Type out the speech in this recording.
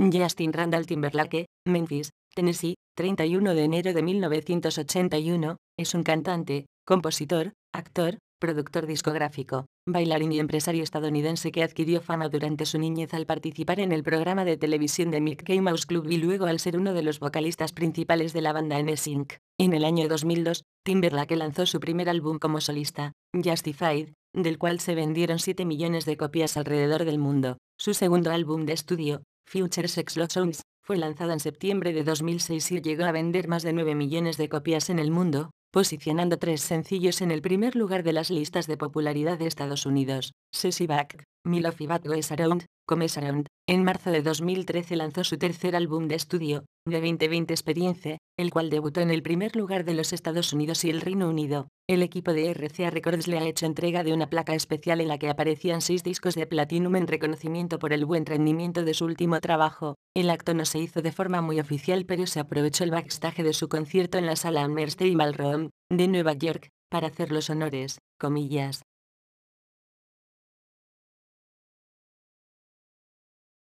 Justin Randall Timberlake, Memphis, Tennessee, 31 de enero de 1981, es un cantante, compositor, actor, productor discográfico, bailarín y empresario estadounidense que adquirió fama durante su niñez al participar en el programa de televisión de Mickey Mouse Club y luego al ser uno de los vocalistas principales de la banda NSYNC. En el año 2002, Timberlake lanzó su primer álbum como solista, Justified, del cual se vendieron 7 millones de copias alrededor del mundo. Su segundo álbum de estudio, Future Sex fue lanzada en septiembre de 2006 y llegó a vender más de 9 millones de copias en el mundo, posicionando tres sencillos en el primer lugar de las listas de popularidad de Estados Unidos, Sissy Milo Goes Around, Comes Around, en marzo de 2013 lanzó su tercer álbum de estudio, The 2020 Experience, el cual debutó en el primer lugar de los Estados Unidos y el Reino Unido. El equipo de RCA Records le ha hecho entrega de una placa especial en la que aparecían seis discos de Platinum en reconocimiento por el buen rendimiento de su último trabajo. El acto no se hizo de forma muy oficial pero se aprovechó el backstage de su concierto en la sala Amherst y Ballroom, de Nueva York, para hacer los honores, comillas.